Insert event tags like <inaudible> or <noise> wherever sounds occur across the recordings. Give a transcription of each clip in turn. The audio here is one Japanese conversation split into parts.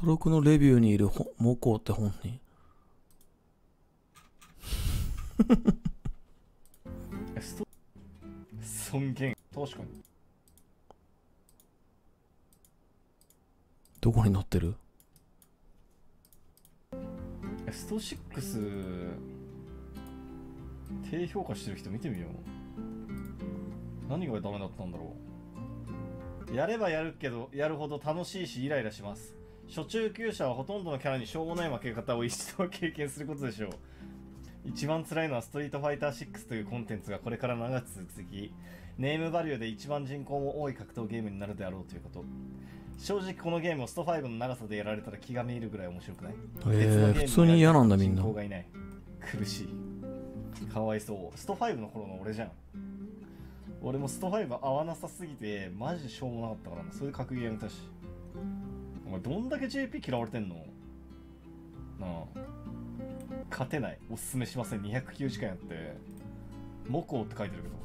登録のレビューにいるモコって本人尊厳確かにどこに載ってるスト6低評価してる人見てみよう何がダメだったんだろうやればやるけどやるほど楽しいしイライラします初中級者はほとんどのキャラにしょうもない負け方を一度経験することでしょう。一番辛いのはストリートファイター6というコンテンツがこれから長く続き、ネームバリューで一番人口も多い格闘ゲームになるであろうということ。正直このゲームをスト5の長さでやられたら気が滅入るぐらい面白くない、えー、普通に嫌なんだみんな。がいない苦しい。かわいそう。スト5の頃の俺じゃん。俺もスト5合わなさすぎて、マジでしょうもなかったからな。そいう格言やめたし。前どんだけ JP 嫌われてんのなあ勝てないおすすめしません209時間やって「モコ」って書いてるけど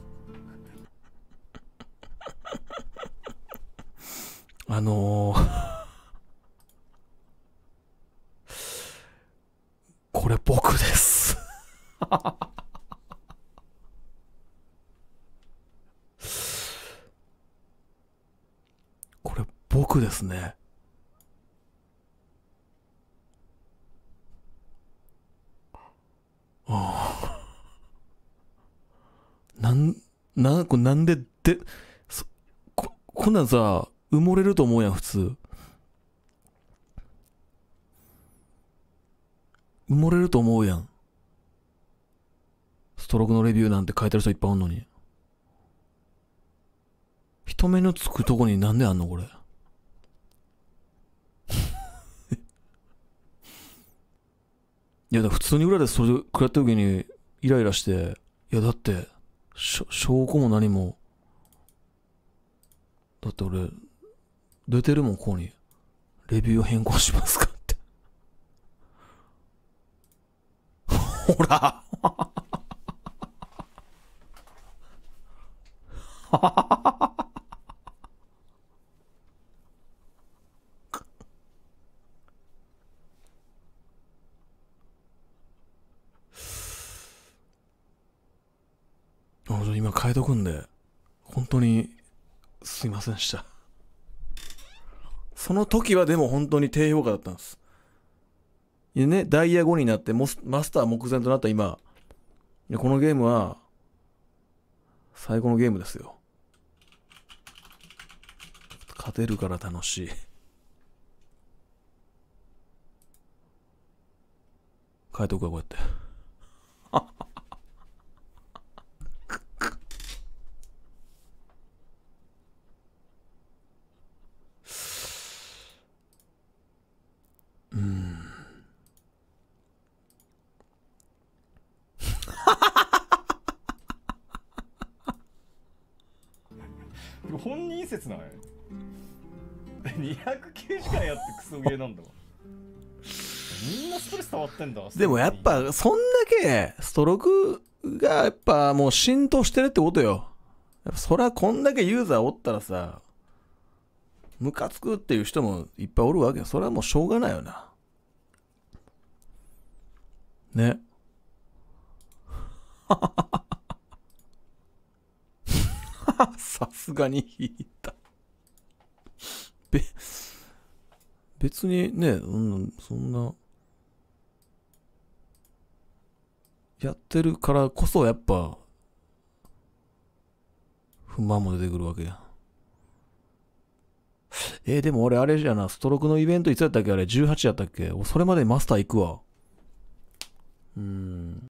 <laughs> あのー <laughs> これ僕です <laughs> これ僕ですね。なん、な、これなんで、で、こ、こんなんさ、埋もれると思うやん、普通。埋もれると思うやん。ストロークのレビューなんて書いてる人いっぱいおんのに。人目のつくとこになんであんのこれ。<laughs> いや、普通に裏でそれ食らった時にイライラして、いやだって、証拠も何も。だって俺、出てるもん、ここに。レビューを変更しますかって。<laughs> ほらははは今変えとくんで、本当にすいませんでした。その時はでも本当に低評価だったんです。でね、ダイヤ5になってマスター目前となった今、このゲームは、最高のゲームですよ。勝てるから楽しい。変えとくわ、こうやって。これ本人説ない ?209 時間やってクソゲーなんだわみんなストレス溜まってんだでもやっぱそんだけストロークがやっぱもう浸透してるってことよそりゃこんだけユーザーおったらさムカつくっていう人もいっぱいおるわけよそれはもうしょうがないよなねすがに引いた。べ、別にね、うん、そんな、やってるからこそやっぱ、不満も出てくるわけや。えー、でも俺あれじゃな、ストロークのイベントいつやったっけあれ18やったっけそれまでマスター行くわ。うん。